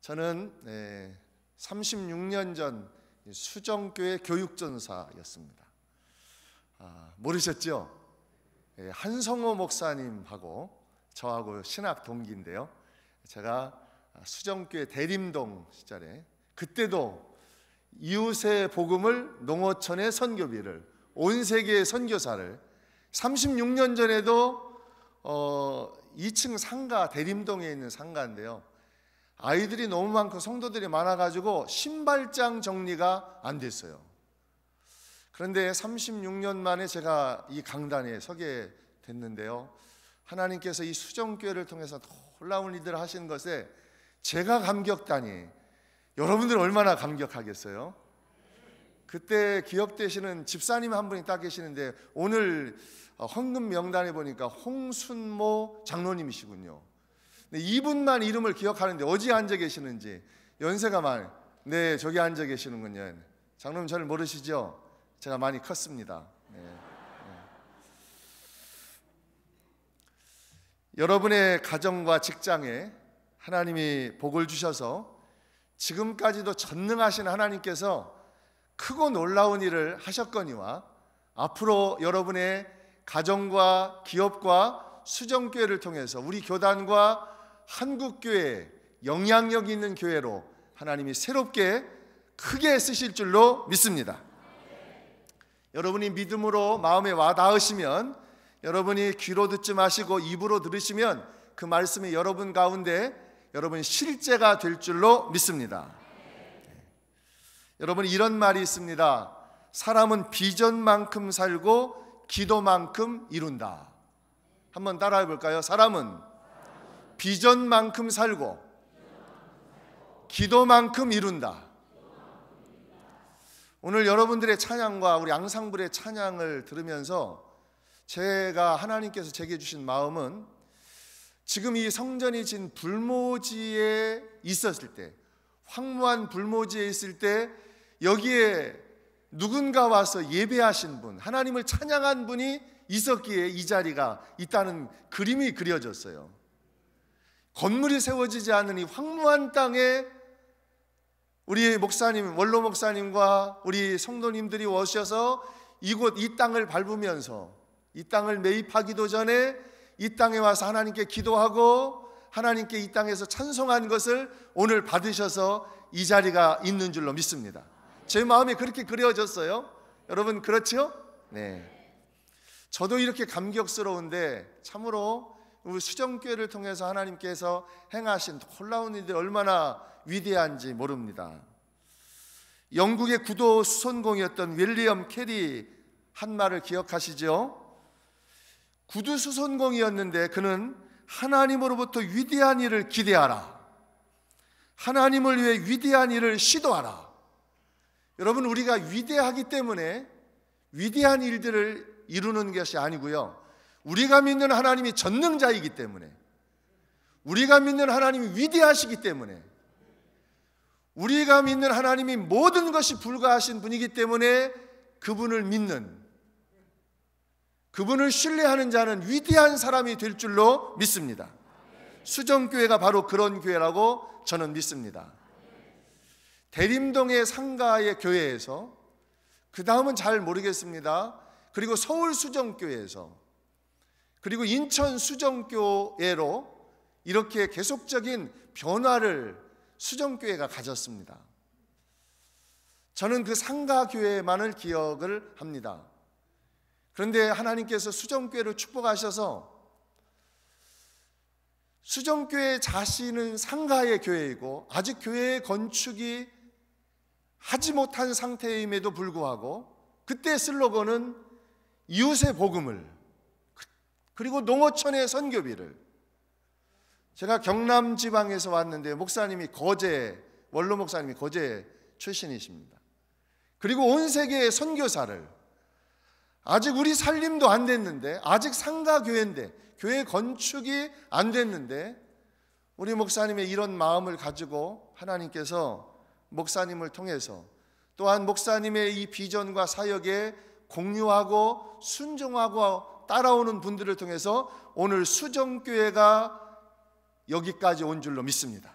저는 36년 예, 전 수정교회 교육전사였습니다. 아, 모르셨죠? 예, 한성호 목사님하고 저하고 신학 동기인데요. 제가 수정교회 대림동 시절에 그때도 이웃의 복음을 농어촌의 선교비를 온 세계의 선교사를 36년 전에도 어, 2층 상가 대림동에 있는 상가인데요. 아이들이 너무 많고 성도들이 많아가지고 신발장 정리가 안 됐어요. 그런데 36년 만에 제가 이 강단에 서게 됐는데요. 하나님께서 이 수정교회를 통해서 놀라운 일들을 하신 것에 제가 감격다니 여러분들 얼마나 감격하겠어요? 그때 기억되시는 집사님 한 분이 딱 계시는데 오늘 어, 헌금 명단에 보니까 홍순모 장로님이시군요. 이분만 이름을 기억하는데 어디 앉아 계시는지 연세가 말. 네, 저기 앉아 계시는군요. 장로님 잘 모르시죠? 제가 많이 컸습니다. 네. 네. 여러분의 가정과 직장에 하나님이 복을 주셔서 지금까지도 전능하신 하나님께서 크고 놀라운 일을 하셨거니와 앞으로 여러분의 가정과 기업과 수정교회를 통해서 우리 교단과 한국교회 영향력 있는 교회로 하나님이 새롭게 크게 쓰실 줄로 믿습니다. 여러분이 믿음으로 마음에 와 닿으시면 여러분이 귀로 듣지 마시고 입으로 들으시면 그 말씀이 여러분 가운데 여러분 실제가 될 줄로 믿습니다. 여러분 이런 말이 있습니다. 사람은 비전만큼 살고 기도만큼 이룬다. 한번 따라해 볼까요? 사람은 비전만큼 살고 기도만큼 이룬다. 오늘 여러분들의 찬양과 우리 양상불의 찬양을 들으면서 제가 하나님께서 제게 주신 마음은 지금 이 성전이 진 불모지에 있었을 때 황무한 불모지에 있을 때 여기에 누군가 와서 예배하신 분, 하나님을 찬양한 분이 있었기에 이 자리가 있다는 그림이 그려졌어요. 건물이 세워지지 않은 이 황무한 땅에 우리 목사님, 원로 목사님과 우리 성도님들이 오셔서 이곳 이 땅을 밟으면서 이 땅을 매입하기도 전에 이 땅에 와서 하나님께 기도하고 하나님께 이 땅에서 찬송한 것을 오늘 받으셔서 이 자리가 있는 줄로 믿습니다. 제 마음이 그렇게 그려졌어요. 여러분 그렇죠? 네. 저도 이렇게 감격스러운데 참으로 우리 수정교회를 통해서 하나님께서 행하신 놀라운 일들이 얼마나 위대한지 모릅니다. 영국의 구도 수선공이었던 윌리엄 캐리 한 말을 기억하시죠? 구두 수선공이었는데 그는 하나님으로부터 위대한 일을 기대하라. 하나님을 위해 위대한 일을 시도하라. 여러분, 우리가 위대하기 때문에 위대한 일들을 이루는 것이 아니고요. 우리가 믿는 하나님이 전능자이기 때문에 우리가 믿는 하나님이 위대하시기 때문에 우리가 믿는 하나님이 모든 것이 불가하신 분이기 때문에 그분을 믿는 그분을 신뢰하는 자는 위대한 사람이 될 줄로 믿습니다. 수정교회가 바로 그런 교회라고 저는 믿습니다. 대림동의 상가의 교회에서 그 다음은 잘 모르겠습니다. 그리고 서울 수정교회에서 그리고 인천 수정교회로 이렇게 계속적인 변화를 수정교회가 가졌습니다. 저는 그 상가교회만을 기억을 합니다. 그런데 하나님께서 수정교회를 축복하셔서 수정교회 자신은 상가의 교회이고 아직 교회의 건축이 하지 못한 상태임에도 불구하고 그때 슬로건은 이웃의 복음을 그리고 농어촌의 선교비를 제가 경남 지방에서 왔는데 목사님이 거제 원로 목사님이 거제 출신이십니다. 그리고 온 세계의 선교사를 아직 우리 살림도 안 됐는데 아직 상가 교회인데 교회 건축이 안 됐는데 우리 목사님의 이런 마음을 가지고 하나님께서 목사님을 통해서 또한 목사님의 이 비전과 사역에 공유하고 순종하고 따라오는 분들을 통해서 오늘 수정교회가 여기까지 온 줄로 믿습니다.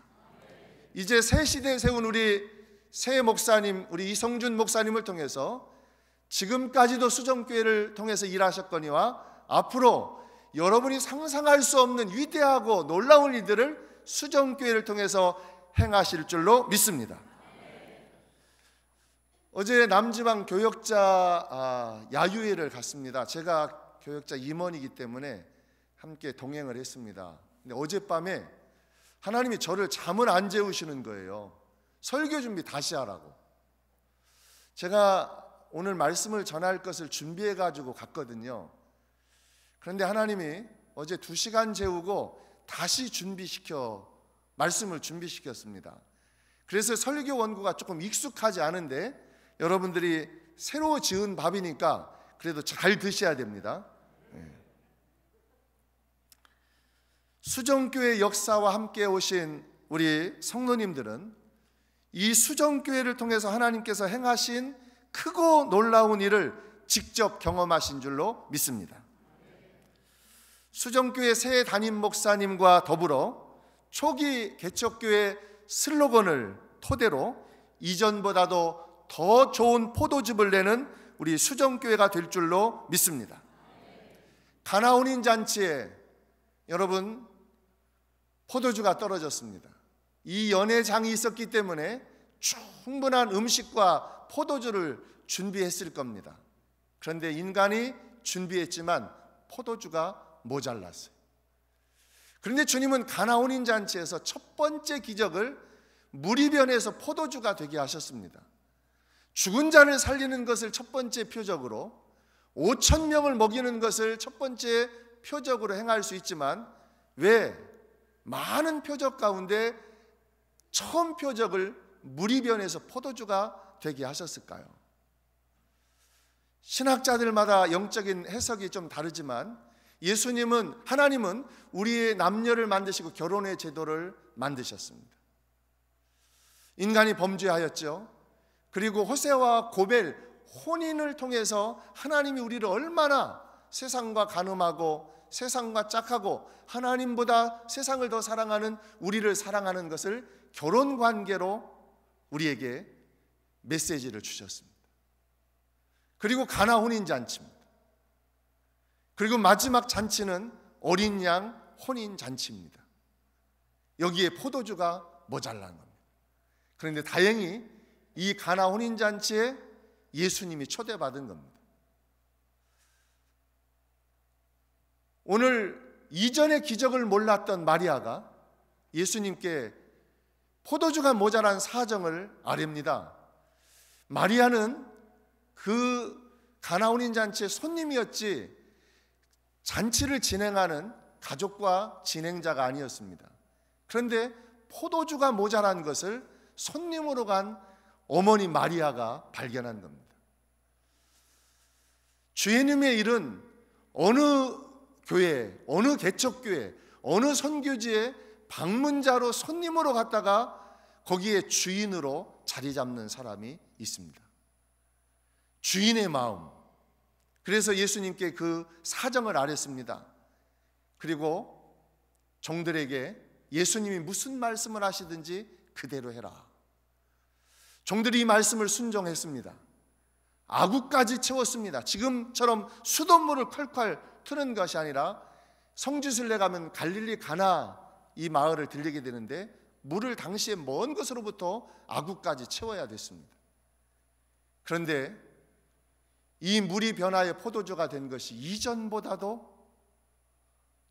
이제 새 시대에 세운 우리 새 목사님, 우리 이성준 목사님을 통해서 지금까지도 수정교회를 통해서 일하셨거니와 앞으로 여러분이 상상할 수 없는 위대하고 놀라운 일들을 수정교회를 통해서 행하실 줄로 믿습니다. 어제 남지방 교역자 아, 야유회를 갔습니다. 제가 교역자 임원이기 때문에 함께 동행을 했습니다. 근데 어젯밤에 하나님이 저를 잠을 안 재우시는 거예요. 설교 준비 다시 하라고. 제가 오늘 말씀을 전할 것을 준비해 가지고 갔거든요. 그런데 하나님이 어제 두 시간 재우고 다시 준비시켜 말씀을 준비시켰습니다. 그래서 설교 원고가 조금 익숙하지 않은데 여러분들이 새로 지은 밥이니까 그래도 잘 드셔야 됩니다. 수정교회 역사와 함께 오신 우리 성노님들은이 수정교회를 통해서 하나님께서 행하신 크고 놀라운 일을 직접 경험하신 줄로 믿습니다. 수정교회 새 담임 목사님과 더불어 초기 개척교회 슬로건을 토대로 이전보다도 더 좋은 포도즙을 내는 우리 수정교회가 될 줄로 믿습니다. 가나온인 잔치에 여러분 포도주가 떨어졌습니다. 이 연회장이 있었기 때문에 충분한 음식과 포도주를 준비했을 겁니다. 그런데 인간이 준비했지만 포도주가 모자랐어요. 그런데 주님은 가나온인 잔치에서 첫 번째 기적을 물이 변해서 포도주가 되게 하셨습니다. 죽은 자를 살리는 것을 첫 번째 표적으로 5천 명을 먹이는 것을 첫 번째 표적으로 행할 수 있지만 왜 많은 표적 가운데 처음 표적을 물이 변해서 포도주가 되게 하셨을까요? 신학자들마다 영적인 해석이 좀 다르지만 예수님은 하나님은 우리의 남녀를 만드시고 결혼의 제도를 만드셨습니다. 인간이 범죄하였죠. 그리고 호세와 고벨 혼인을 통해서 하나님이 우리를 얼마나 세상과 가늠하고 세상과 짝하고 하나님보다 세상을 더 사랑하는 우리를 사랑하는 것을 결혼 관계로 우리에게 메시지를 주셨습니다. 그리고 가나 혼인 잔치입니다. 그리고 마지막 잔치는 어린 양 혼인 잔치입니다. 여기에 포도주가 모자란 겁니다. 그런데 다행히 이 가나 혼인 잔치에 예수님이 초대받은 겁니다. 오늘 이전의 기적을 몰랐던 마리아가 예수님께 포도주가 모자란 사정을 아립니다. 마리아는 그 가나온인 잔치의 손님이었지 잔치를 진행하는 가족과 진행자가 아니었습니다. 그런데 포도주가 모자란 것을 손님으로 간 어머니 마리아가 발견한 겁니다. 주님의 일은 어느 교회, 어느 개척 교회, 어느 선교지에 방문자로 손님으로 갔다가 거기에 주인으로 자리 잡는 사람이 있습니다. 주인의 마음. 그래서 예수님께 그 사정을 알했습니다. 그리고 종들에게 예수님이 무슨 말씀을 하시든지 그대로 해라. 종들이 이 말씀을 순종했습니다. 아구까지 채웠습니다. 지금처럼 수돗물을 콸콸 트는 것이 아니라 성지순례 가면 갈릴리 가나 이 마을을 들리게 되는데 물을 당시에 먼 곳으로부터 아구까지 채워야 됐습니다. 그런데 이 물이 변화의 포도주가 된 것이 이전보다도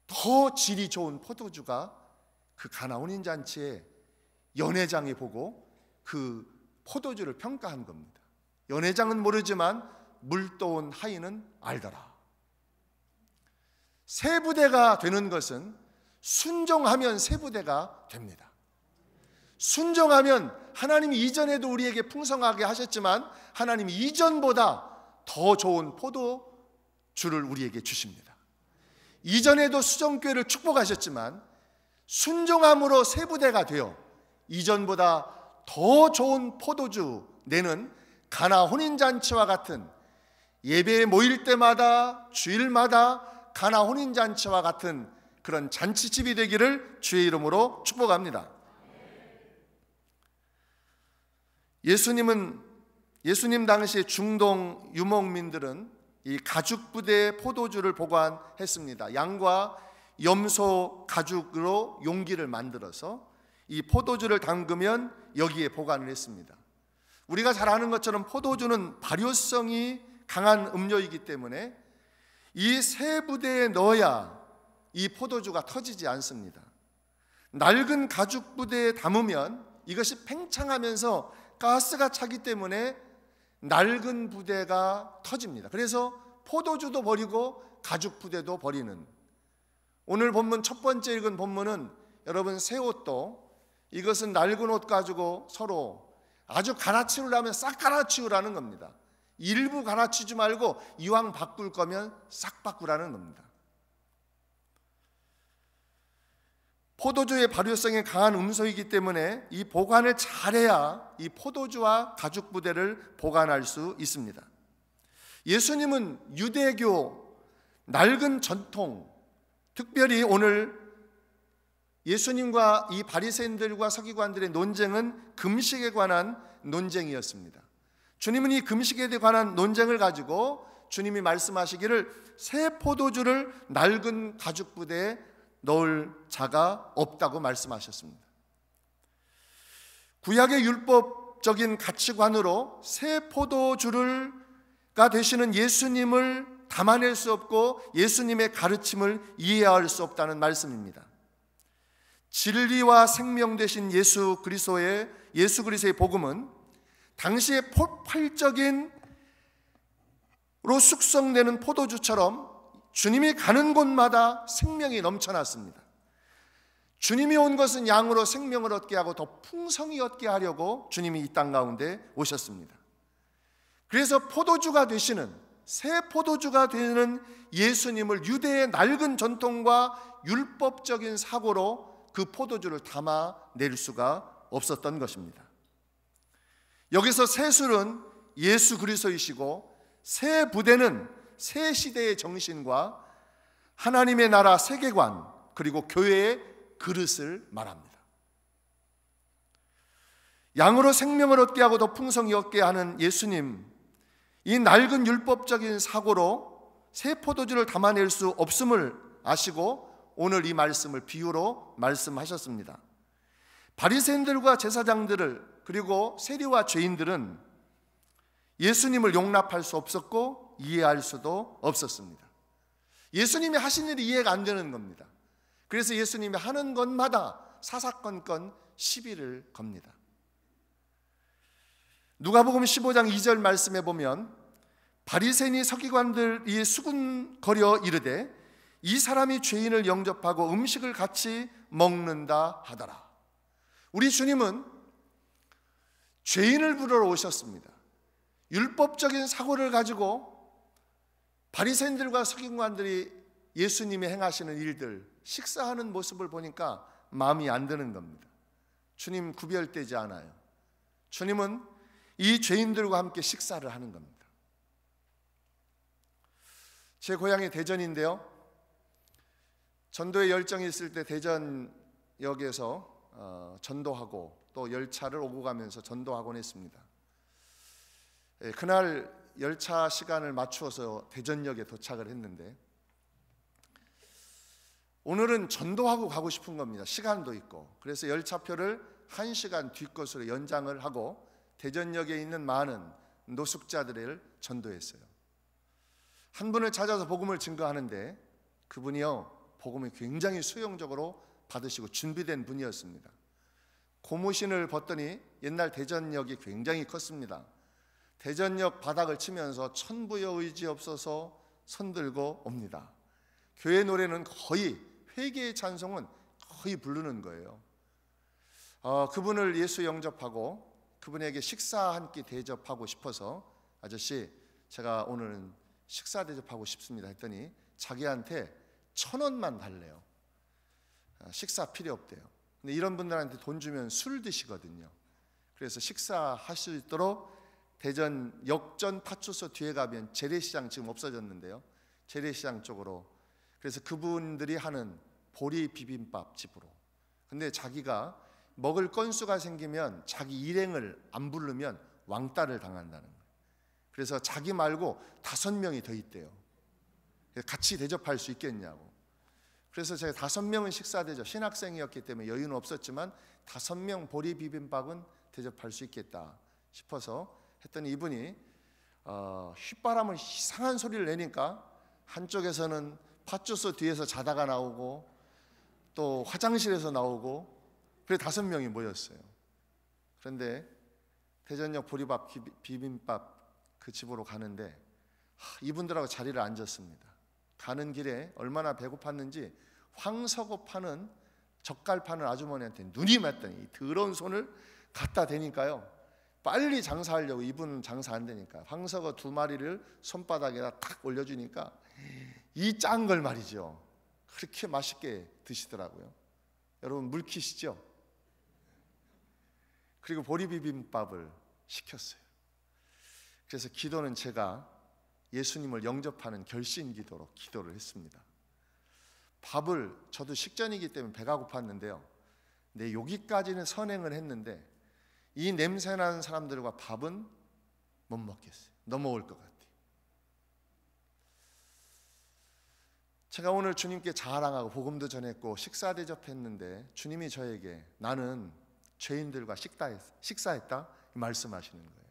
더 질이 좋은 포도주가 그 가나온인 잔치에 연회장이 보고 그 포도주를 평가한 겁니다. 연회장은 모르지만 물떠온 하인은 알더라. 세 부대가 되는 것은 순종하면 세 부대가 됩니다. 순종하면 하나님 이전에도 우리에게 풍성하게 하셨지만 하나님 이전보다 더 좋은 포도주를 우리에게 주십니다. 이전에도 수정교회를 축복하셨지만 순종함으로 세 부대가 되어 이전보다 더 좋은 포도주 내는 가나 혼인잔치와 같은 예배에 모일 때마다 주일마다 가나 혼인잔치와 같은 그런 잔치집이 되기를 주의 이름으로 축복합니다. 예수님은 예수님 당시 중동 유목민들은 이 가죽 부대에 포도주를 보관했습니다. 양과 염소 가죽으로 용기를 만들어서 이 포도주를 담그면 여기에 보관을 했습니다. 우리가 잘 아는 것처럼 포도주는 발효성이 강한 음료이기 때문에 이세 부대에 넣어야 이 포도주가 터지지 않습니다. 낡은 가죽 부대에 담으면 이것이 팽창하면서 가스가 차기 때문에 낡은 부대가 터집니다. 그래서 포도주도 버리고 가죽 부대도 버리는 오늘 본문 첫 번째 읽은 본문은 여러분 새 옷도 이것은 낡은 옷 가지고 서로 아주 갈아치우려면 싹 갈아치우라는 겁니다. 일부 갈아치우지 말고 이왕 바꿀 거면 싹 바꾸라는 겁니다. 포도주의 발효성이 강한 음소이기 때문에 이 보관을 잘해야 이 포도주와 가죽 부대를 보관할 수 있습니다. 예수님은 유대교 낡은 전통, 특별히 오늘 예수님과 이 바리새인들과 서기관들의 논쟁은 금식에 관한 논쟁이었습니다. 주님은 이 금식에 관한 논쟁을 가지고 주님이 말씀하시기를 새 포도주를 낡은 가죽 부대에 넣을 자가 없다고 말씀하셨습니다. 구약의 율법적인 가치관으로 새 포도주를가 되시는 예수님을 담아낼 수 없고 예수님의 가르침을 이해할 수 없다는 말씀입니다. 진리와 생명 되신 예수 그리스도의 예수 그리스도의 복음은 당시의 폭발적인로 숙성되는 포도주처럼 주님이 가는 곳마다 생명이 넘쳐났습니다. 주님이 온 것은 양으로 생명을 얻게 하고 더 풍성히 얻게 하려고 주님이 이 땅 가운데 오셨습니다. 그래서 포도주가 되시는 새 포도주가 되는 예수님을 유대의 낡은 전통과 율법적인 사고로 그 포도주를 담아낼 수가 없었던 것입니다. 여기서 새 술은 예수 그리스도이시고 새 부대는 새 시대의 정신과 하나님의 나라 세계관 그리고 교회의 그릇을 말합니다. 양으로 생명을 얻게 하고 더 풍성히 얻게 하는 예수님 이 낡은 율법적인 사고로 새 포도주를 담아낼 수 없음을 아시고 오늘 이 말씀을 비유로 말씀하셨습니다. 바리새인들과 제사장들을 그리고 세리와 죄인들은 예수님을 용납할 수 없었고 이해할 수도 없었습니다. 예수님이 하신 일이 이해가 안 되는 겁니다. 그래서 예수님이 하는 것마다 사사건건 시비를 겁니다. 누가복음 15장 2절 말씀해 보면 바리새인이 서기관들이 수군거려 이르되 이 사람이 죄인을 영접하고 음식을 같이 먹는다 하더라. 우리 주님은 죄인을 부르러 오셨습니다. 율법적인 사고를 가지고 바리새인들과 석인관들이 예수님이 행하시는 일들, 식사하는 모습을 보니까 마음이 안 드는 겁니다. 주님 구별되지 않아요. 주님은 이 죄인들과 함께 식사를 하는 겁니다. 제 고향이 대전인데요. 전도의 열정이 있을 때 대전역에서 어, 전도하고 또 열차를 오고 가면서 전도하곤 했습니다. 예, 그날 열차 시간을 맞추어서 대전역에 도착을 했는데 오늘은 전도하고 가고 싶은 겁니다. 시간도 있고. 그래서 열차표를 한시간 뒤것으로 연장을 하고 대전역에 있는 많은 노숙자들을 전도했어요. 한 분을 찾아서 복음을 증거하는데 그분이요. 복음이 굉장히 수용적으로 받으시고 준비된 분이었습니다. 고무신을 벗더니 옛날 대전역이 굉장히 컸습니다. 대전역 바닥을 치면서 천부여 의지 없어서 선들고 옵니다. 교회 노래는 거의 회개의 찬송은 거의 부르는 거예요. 어, 그분을 예수 영접하고 그분에게 식사 한 끼 대접하고 싶어서 아저씨 제가 오늘은 식사 대접하고 싶습니다 했더니 자기한테 천 원만 달래요. 아, 식사 필요 없대요. 근데 이런 분들한테 돈 주면 술 드시거든요. 그래서 식사할 수 있도록 대전 역전 파출소 뒤에 가면 재래시장 지금 없어졌는데요. 재래시장 쪽으로 그래서 그분들이 하는 보리 비빔밥 집으로. 근데 자기가 먹을 건수가 생기면 자기 일행을 안 부르면 왕따를 당한다는 거예요. 그래서 자기 말고 다섯 명이 더 있대요. 같이 대접할 수 있겠냐고. 그래서 제가 다섯 명은 식사 대접, 신학생이었기 때문에 여유는 없었지만 다섯 명 보리 비빔밥은 대접할 수 있겠다 싶어서 했더니 이분이 어, 휘파람을 이상한 소리를 내니까 한쪽에서는 팥주스 뒤에서 자다가 나오고 또 화장실에서 나오고 그래 다섯 명이 모였어요. 그런데 대전역 보리밥 비빔밥 그 집으로 가는데 하, 이분들하고 자리를 앉았습니다. 가는 길에 얼마나 배고팠는지 황석어 파는 젓갈 파는 아주머니한테 눈이 맞더니 더러운 손을 갖다 대니까요. 빨리 장사하려고 이분은 장사 안 되니까 황석어 두 마리를 손바닥에다 탁 올려주니까 이 짠 걸 말이죠. 그렇게 맛있게 드시더라고요. 여러분 물키시죠? 그리고 보리비빔밥을 시켰어요. 그래서 기도는 제가 예수님을 영접하는 결신 기도로 기도를 했습니다. 밥을 저도 식전이기 때문에 배가 고팠는데요. 근데 네, 여기까지는 선행을 했는데 이 냄새 나는 사람들과 밥은 못 먹겠어요. 넘어올 것 같아요. 제가 오늘 주님께 자랑하고 복음도 전했고 식사 대접했는데 주님이 저에게 나는 죄인들과 식사했다 말씀하시는 거예요.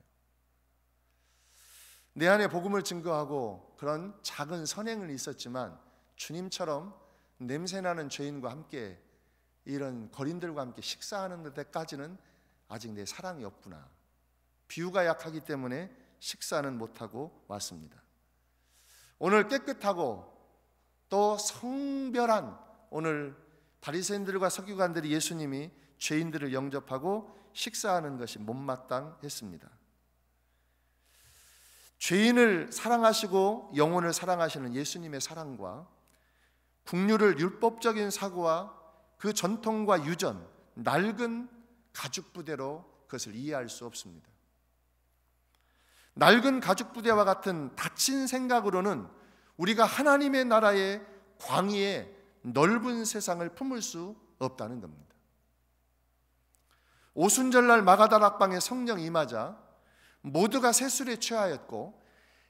내 안에 복음을 증거하고 그런 작은 선행은 있었지만 주님처럼 냄새나는 죄인과 함께 이런 거린들과 함께 식사하는 데까지는 아직 내 사랑이 없구나. 비유가 약하기 때문에 식사는 못하고 왔습니다. 오늘 깨끗하고 또 성별한 오늘 바리새인들과 석유관들이 예수님이 죄인들을 영접하고 식사하는 것이 못마땅했습니다. 죄인을 사랑하시고 영혼을 사랑하시는 예수님의 사랑과 국류를 율법적인 사고와 그 전통과 유전, 낡은 가죽 부대로 그것을 이해할 수 없습니다. 낡은 가죽 부대와 같은 닫힌 생각으로는 우리가 하나님의 나라의 광의에 넓은 세상을 품을 수 없다는 겁니다. 오순절날 마가다락방에 성령 임하자 모두가 세술에 취하였고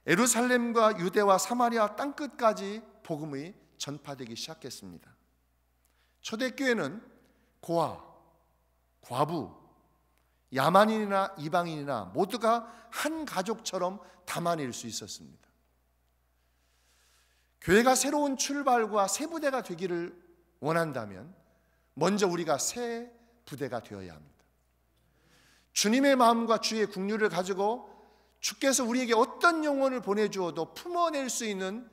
에루살렘과 유대와 사마리아 땅끝까지 복음이 전파되기 시작했습니다. 초대교회는 고아, 과부, 야만인이나 이방인이나 모두가 한 가족처럼 담아낼 수 있었습니다. 교회가 새로운 출발과 새 부대가 되기를 원한다면 먼저 우리가 새 부대가 되어야 합니다. 주님의 마음과 주의 국류를 가지고 주께서 우리에게 어떤 영혼을 보내주어도 품어낼 수 있는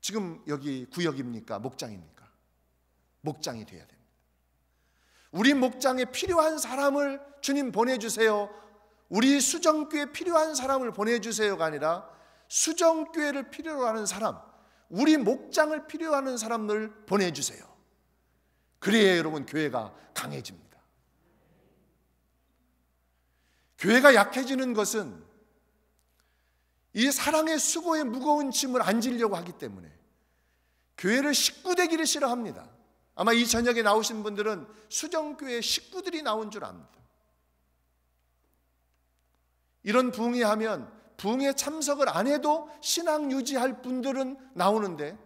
지금 여기 구역입니까? 목장입니까? 목장이 되어야 됩니다. 우리 목장에 필요한 사람을 주님 보내주세요. 우리 수정교회 필요한 사람을 보내주세요가 아니라 수정교회를 필요로 하는 사람, 우리 목장을 필요로 하는 사람을 보내주세요. 그래야 여러분 교회가 강해집니다. 교회가 약해지는 것은 이 사랑의 수고의 무거운 짐을 안 지려고 하기 때문에 교회를 식구 되기를 싫어합니다. 아마 이 저녁에 나오신 분들은 수정교회 식구들이 나온 줄 압니다. 이런 부흥이 하면 부흥에 참석을 안 해도 신앙 유지할 분들은 나오는데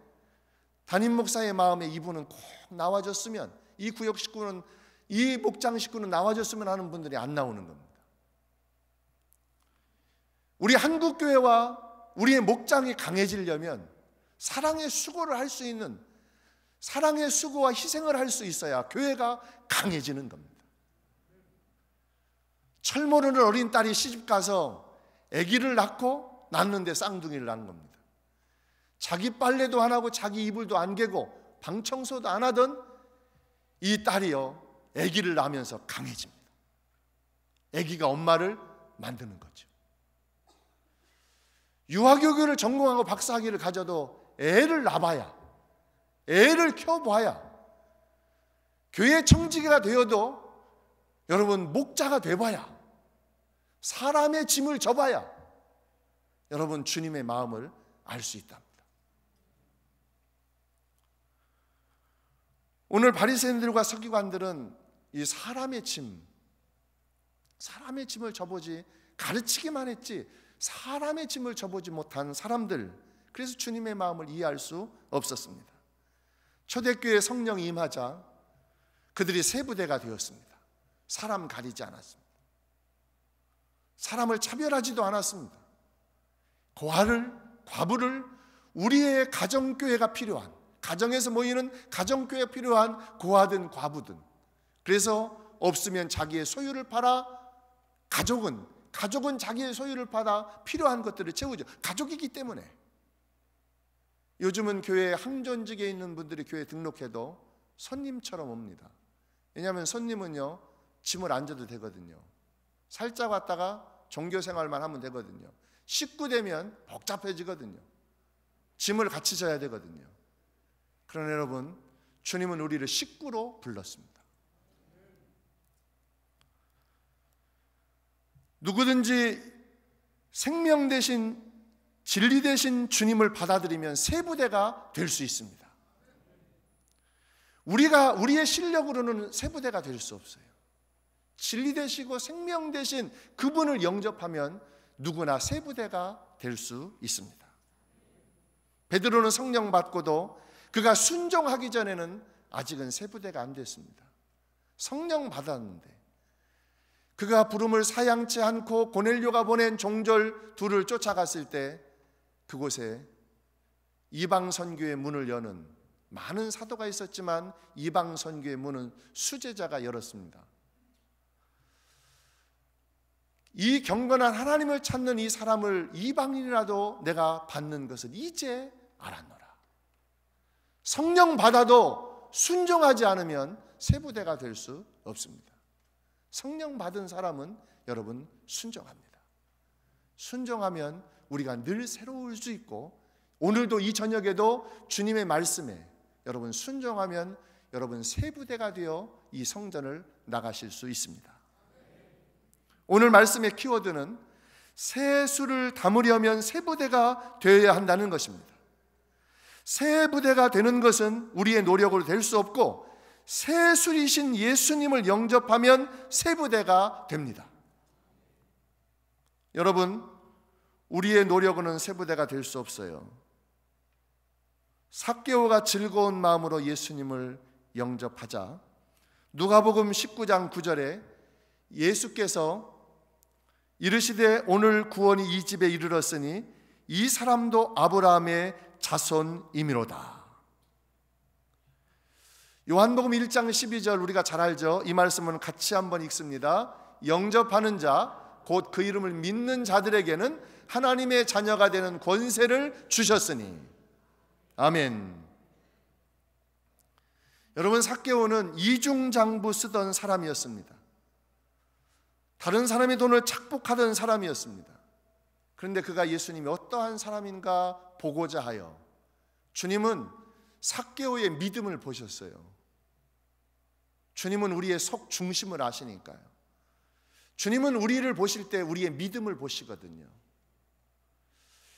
담임 목사의 마음에 이분은 꼭 나와줬으면 이 구역 식구는 이 목장 식구는 나와줬으면 하는 분들이 안 나오는 겁니다. 우리 한국 교회와 우리의 목장이 강해지려면 사랑의 수고를 할 수 있는 사랑의 수고와 희생을 할 수 있어야 교회가 강해지는 겁니다. 철모르는 어린 딸이 시집 가서 아기를 낳고 낳는데 쌍둥이를 낳은 겁니다. 자기 빨래도 안 하고 자기 이불도 안 개고 방 청소도 안 하던 이 딸이요 아기를 낳으면서 강해집니다. 아기가 엄마를 만드는 거죠. 유아교교를 전공하고 박사학위를 가져도 애를 낳아야 애를 키워봐야 교회 청지기가 되어도 여러분 목자가 돼봐야 사람의 짐을 접어야 여러분 주님의 마음을 알 수 있답니다. 오늘 바리새인들과 석기관들은이 사람의 짐, 사람의 짐을 접어지 가르치기만 했지 사람의 짐을 져보지 못한 사람들 그래서 주님의 마음을 이해할 수 없었습니다. 초대교회 성령이 임하자 그들이 세 부대가 되었습니다. 사람 가리지 않았습니다. 사람을 차별하지도 않았습니다. 고를 과부를 우리의 가정교회가 필요한, 가정에서 모이는 가정교회 필요한 고아든 과부든. 그래서 없으면 자기의 소유를 팔아 가족은 가족은 자기의 소유를 받아 필요한 것들을 채우죠. 가족이기 때문에. 요즘은 교회 항전직에 있는 분들이 교회 등록해도 손님처럼 옵니다. 왜냐하면 손님은요, 짐을 안 져도 되거든요. 살짝 왔다가 종교 생활만 하면 되거든요. 식구 되면 복잡해지거든요. 짐을 같이 져야 되거든요. 그러나 여러분, 주님은 우리를 식구로 불렀습니다. 누구든지 생명 대신 진리 대신 주님을 받아들이면 새 부대가 될 수 있습니다. 우리가 우리의 실력으로는 새 부대가 될 수 없어요. 진리 되시고 생명 대신 그분을 영접하면 누구나 새 부대가 될 수 있습니다. 베드로는 성령 받고도 그가 순종하기 전에는 아직은 새 부대가 안 됐습니다. 성령 받았는데 그가 부름을 사양치 않고 고넬료가 보낸 종절 둘을 쫓아갔을 때 그곳에 이방 선교의 문을 여는 많은 사도가 있었지만 이방 선교의 문은 수제자가 열었습니다. 이 경건한 하나님을 찾는 이 사람을 이방인이라도 내가 받는 것을 이제 알았노라. 성령 받아도 순종하지 않으면 세부대가 될 수 없습니다. 성령 받은 사람은 여러분 순종합니다. 순종하면 우리가 늘 새로울 수 있고 오늘도 이 저녁에도 주님의 말씀에 여러분 순종하면 여러분 새 부대가 되어 이 성전을 나가실 수 있습니다. 오늘 말씀의 키워드는 새 술을 담으려면 새 부대가 되어야 한다는 것입니다. 새 부대가 되는 것은 우리의 노력으로 될 수 없고 세술이신 예수님을 영접하면 세부대가 됩니다. 여러분, 우리의 노력으 세부대가 될 수 없어요. 사개오가 즐거운 마음으로 예수님을 영접하자 누가복음 19장 9절에 예수께서 이르시되 오늘 구원이 이 집에 이르렀으니 이 사람도 아브라함의 자손이미로다. 요한복음 1장 12절 우리가 잘 알죠. 이 말씀은 같이 한번 읽습니다. 영접하는 자, 곧 그 이름을 믿는 자들에게는 하나님의 자녀가 되는 권세를 주셨으니. 아멘. 여러분 사케오는 이중 장부 쓰던 사람이었습니다. 다른 사람의 돈을 착복하던 사람이었습니다. 그런데 그가 예수님이 어떠한 사람인가 보고자 하여 주님은 사케오의 믿음을 보셨어요. 주님은 우리의 속 중심을 아시니까요. 주님은 우리를 보실 때 우리의 믿음을 보시거든요.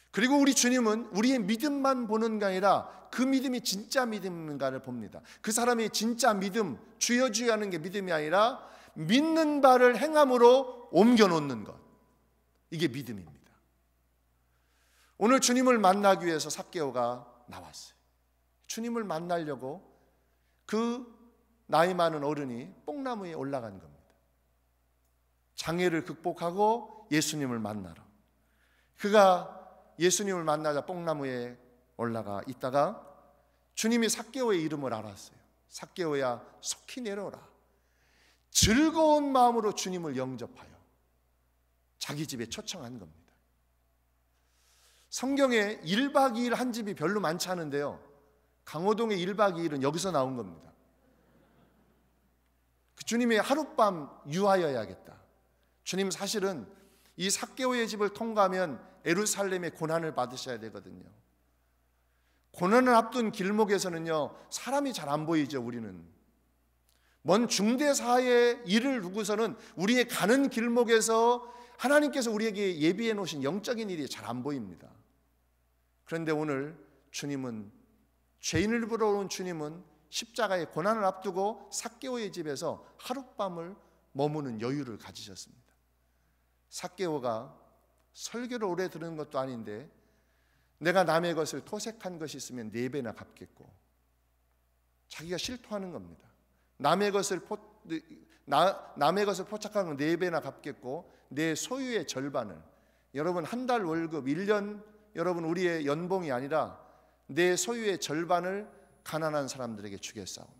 그리고 우리 주님은 우리의 믿음만 보는 게 아니라 그 믿음이 진짜 믿음인가를 봅니다. 그 사람이 진짜 믿음, 주여 주여 하는 게 믿음이 아니라 믿는 바를 행함으로 옮겨놓는 것. 이게 믿음입니다. 오늘 주님을 만나기 위해서 삭개오가 나왔어요. 주님을 만나려고 그 나이 많은 어른이 뽕나무에 올라간 겁니다. 장애를 극복하고 예수님을 만나러. 그가 예수님을 만나자 뽕나무에 올라가 있다가 주님이 삭개오의 이름을 알았어요. 삭개오야 속히 내려오라. 즐거운 마음으로 주님을 영접하여 자기 집에 초청한 겁니다. 성경에 1박 2일 한 집이 별로 많지 않은데요. 강호동의 1박 2일은 여기서 나온 겁니다. 주님의 하룻밤 유하여야겠다. 주님 사실은 이 삭개오의 집을 통과하면 에루살렘의 고난을 받으셔야 되거든요. 고난을 앞둔 길목에서는요, 사람이 잘 안 보이죠, 우리는. 먼 중대사의 일을 누구서는 우리의 가는 길목에서 하나님께서 우리에게 예비해 놓으신 영적인 일이 잘 안 보입니다. 그런데 오늘 주님은 죄인을 부러온 주님은 십자가의 고난을 앞두고 사개오의 집에서 하룻밤을 머무는 여유를 가지셨습니다. 사개오가 설교를 오래 들은 것도 아닌데 내가 남의 것을 토색한 것이 있으면 네 배나 갚겠고 자기가 실토하는 겁니다. 남의 것을 포, 나, 남의 것을 포착하는 네 배나 갚겠고 내 소유의 절반을 여러분 한 달 월급 1년 여러분 우리의 연봉이 아니라 내 소유의 절반을 가난한 사람들에게 주게 싸우며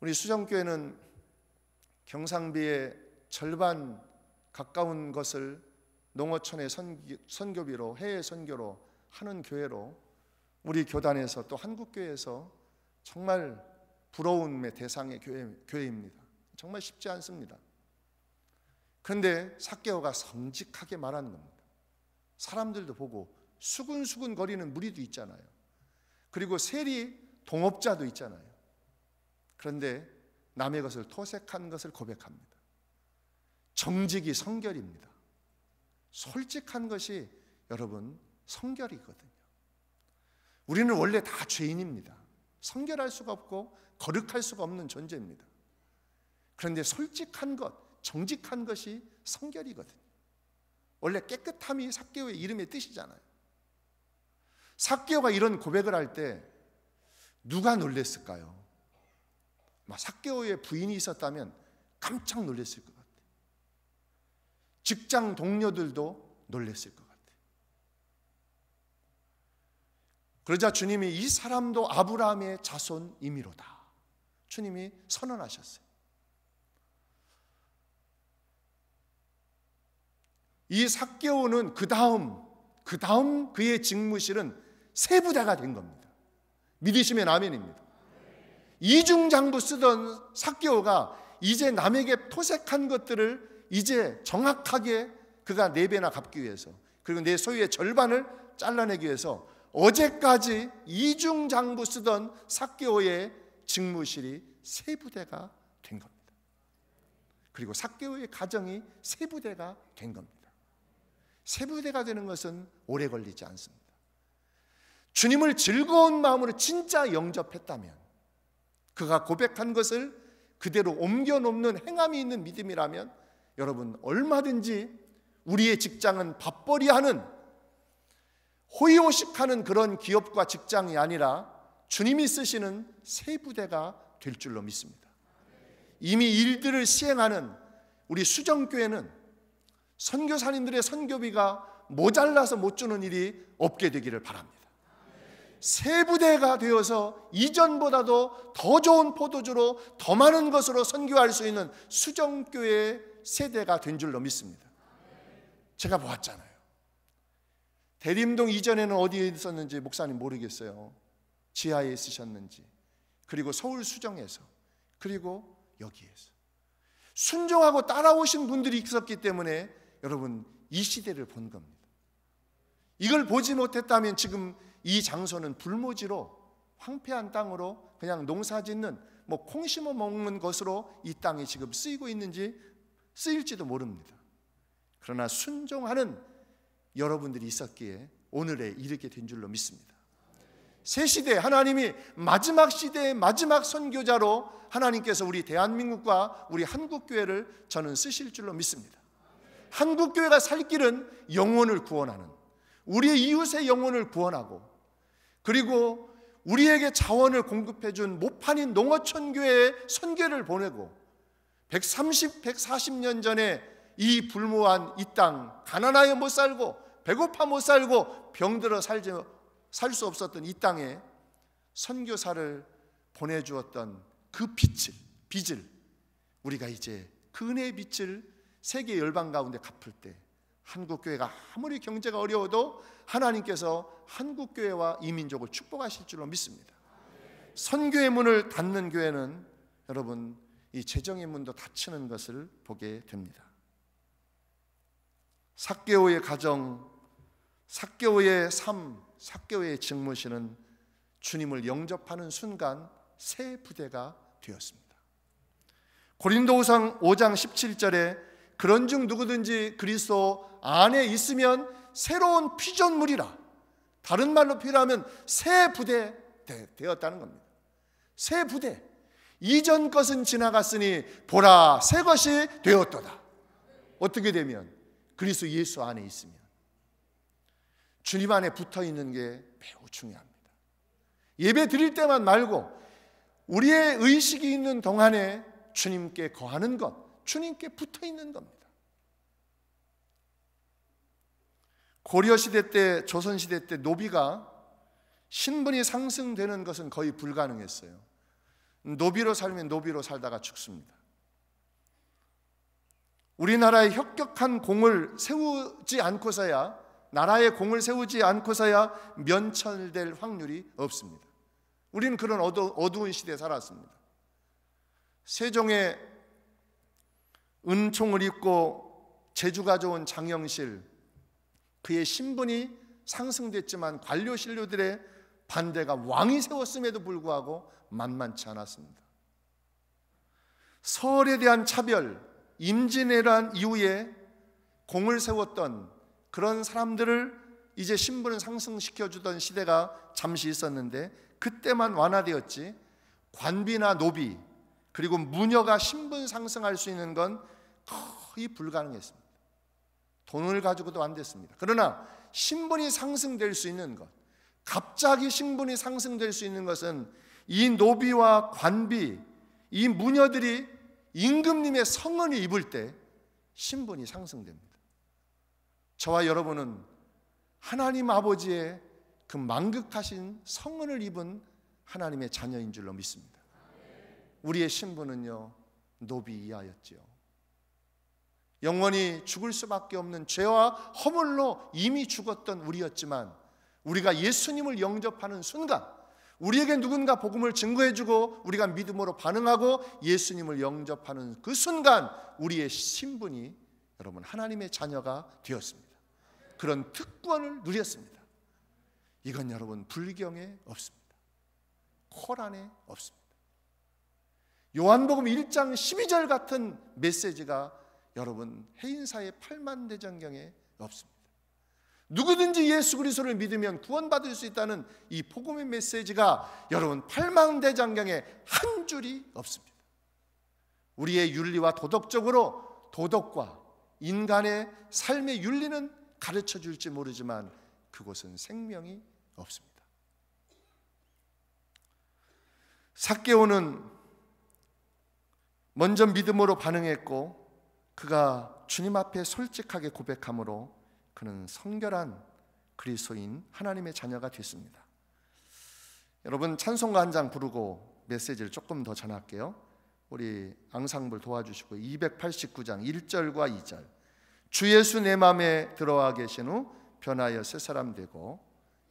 우리 수정교회는 경상비의 절반 가까운 것을 농어촌의 선교, 비로 해외 선교로 하는 교회로 우리 교단에서 또 한국교회에서 정말 부러움의 대상의 교회, 입니다 정말 쉽지 않습니다. 근데 사개오가 성직하게 말하는 겁니다. 사람들도 보고 수근수근 거리는 무리도 있잖아요. 그리고 세리 동업자도 있잖아요. 그런데 남의 것을 토색한 것을 고백합니다. 정직이 성결입니다. 솔직한 것이 여러분 성결이거든요. 우리는 원래 다 죄인입니다. 성결할 수가 없고 거룩할 수가 없는 존재입니다. 그런데 솔직한 것, 정직한 것이 성결이거든요. 원래 깨끗함이 사개오의 이름의 뜻이잖아요. 삭개오가 이런 고백을 할 때 누가 놀랬을까요? 삭개오의 부인이 있었다면 깜짝 놀랐을 것 같아요. 직장 동료들도 놀랬을 것 같아요. 그러자 주님이 이 사람도 아브라함의 자손이미로다. 주님이 선언하셨어요. 이 삭개오는 그 다음 그 다음 그의 직무실은 세 부자가 된 겁니다. 믿으시면 아멘입니다. 이중장부 쓰던 삭개오가 이제 남에게 토색한 것들을 이제 정확하게 그가 네 배나 갚기 위해서 그리고 내 소유의 절반을 잘라내기 위해서 어제까지 이중장부 쓰던 삭개오의 직무실이 세 부대가 된 겁니다. 그리고 삭개오의 가정이 세 부대가 된 겁니다. 세 부대가 되는 것은 오래 걸리지 않습니다. 주님을 즐거운 마음으로 진짜 영접했다면 그가 고백한 것을 그대로 옮겨 놓는 행함이 있는 믿음이라면 여러분 얼마든지 우리의 직장은 밥벌이하는 호의호식하는 그런 기업과 직장이 아니라 주님이 쓰시는 새 부대가 될 줄로 믿습니다. 이미 일들을 시행하는 우리 수정교회는 선교사님들의 선교비가 모자라서 못 주는 일이 없게 되기를 바랍니다. 세 부대가 되어서 이전보다도 더 좋은 포도주로 더 많은 것으로 선교할 수 있는 수정교회 세대가 된 줄로 믿습니다. 제가 보았잖아요. 대림동 이전에는 어디에 있었는지 목사님 모르겠어요. 지하에 있으셨는지. 그리고 서울 수정에서. 그리고 여기에서. 순종하고 따라오신 분들이 있었기 때문에 여러분 이 시대를 본 겁니다. 이걸 보지 못했다면 지금 이 장소는 불모지로 황폐한 땅으로 그냥 농사 짓는 뭐 콩 심어 먹는 것으로 이 땅이 지금 쓰이고 있는지 쓰일지도 모릅니다. 그러나 순종하는 여러분들이 있었기에 오늘에 이르게 된 줄로 믿습니다. 새 시대 하나님이 마지막 시대의 마지막 선교자로 하나님께서 우리 대한민국과 우리 한국 교회를 저는 쓰실 줄로 믿습니다. 한국 교회가 살 길은 영혼을 구원하는 우리의 이웃의 영혼을 구원하고 그리고 우리에게 자원을 공급해 준 모판인 농어촌 교회에 선교를 보내고 130, 140년 전에 이 불모한 이 땅 가난하여 못 살고 배고파 못 살고 병들어 살살수 없었던 이 땅에 선교사를 보내 주었던 그 빛을 빚을 우리가 이제 그 은혜의 빛을 세계 열방 가운데 갚을 때 한국 교회가 아무리 경제가 어려워도 하나님께서 한국 교회와 이 민족을 축복하실 줄로 믿습니다. 선교의 문을 닫는 교회는 여러분 이 재정의 문도 닫히는 것을 보게 됩니다. 사개오의 가정, 사개오의 삶, 사개오의 직무시는 주님을 영접하는 순간 새 부대가 되었습니다. 고린도후상 5장 17절에 그런 중 누구든지 그리스도 안에 있으면 새로운 피조물이라 다른 말로 표현하면 새 부대 되었다는 겁니다. 새 부대. 이전 것은 지나갔으니 보라 새 것이 되었도다. 어떻게 되면 그리스도 예수 안에 있으면 주님 안에 붙어 있는 게 매우 중요합니다. 예배 드릴 때만 말고 우리의 의식이 있는 동안에 주님께 거하는 것 주님께 붙어 있는 겁니다. 고려 시대 때 조선 시대 때 노비가 신분이 상승되는 것은 거의 불가능했어요. 노비로 살면 노비로 살다가 죽습니다. 우리나라의 협격한 공을 세우지 않고서야 나라의 공을 세우지 않고서야 면천될 확률이 없습니다. 우리는 그런 어두, 어두운 시대에 살았습니다. 세종의 은총을 입고 제주 가져온 장영실 그의 신분이 상승됐지만 관료 신료들의 반대가 왕이 세웠음에도 불구하고 만만치 않았습니다. 서울에 대한 차별, 임진왜란 이후에 공을 세웠던 그런 사람들을 이제 신분을 상승시켜 주던 시대가 잠시 있었는데 그때만 완화되었지 관비나 노비 그리고 무녀가 신분 상승할 수 있는 건 거의 불가능했습니다. 돈을 가지고도 안 됐습니다. 그러나 신분이 상승될 수 있는 것, 갑자기 신분이 상승될 수 있는 것은 이 노비와 관비, 이 무녀들이 임금님의 성언을 입을 때 신분이 상승됩니다. 저와 여러분은 하나님 아버지의 그 망극하신 성언을 입은 하나님의 자녀인 줄로 믿습니다. 우리의 신분은요 노비이하였지요. 영원히 죽을 수밖에 없는 죄와 허물로 이미 죽었던 우리였지만 우리가 예수님을 영접하는 순간 우리에게 누군가 복음을 증거해주고 우리가 믿음으로 반응하고 예수님을 영접하는 그 순간 우리의 신분이 여러분 하나님의 자녀가 되었습니다. 그런 특권을 누렸습니다. 이건 여러분 불경에 없습니다. 코란에 없습니다. 요한복음 1장 12절 같은 메시지가 여러분 해인사의 8만 대장경에 없습니다. 누구든지 예수 그리스도를 믿으면 구원받을 수 있다는 이 복음의 메시지가 여러분 8만 대장경에 한 줄이 없습니다. 우리의 윤리와 도덕적으로 도덕과 인간의 삶의 윤리는 가르쳐 줄지 모르지만 그곳은 생명이 없습니다. 사케오는 먼저 믿음으로 반응했고 그가 주님 앞에 솔직하게 고백함으로 그는 성결한 그리스도인 하나님의 자녀가 됐습니다. 여러분 찬송가 한 장 부르고 메시지를 조금 더 전할게요. 우리 앙상블 도와주시고 289장 1절과 2절 주 예수 내 마음에 들어와 계신 후 변하여 새 사람 되고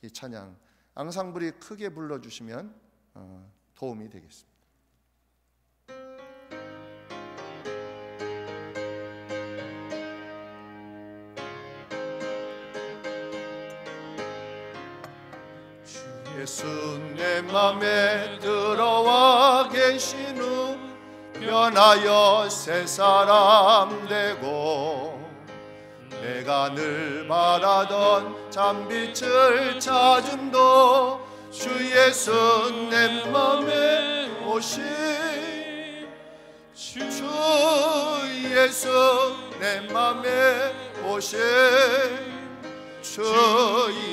이 찬양 앙상블이 크게 불러주시면 어, 도움이 되겠습니다. 예수 내 맘에 들어와 계신 후 변하여 새 사람 되고 내가 늘 바라던 잠빛을 찾음도 주 예수 내 맘에 오신 주 예수 내 맘에 오신 주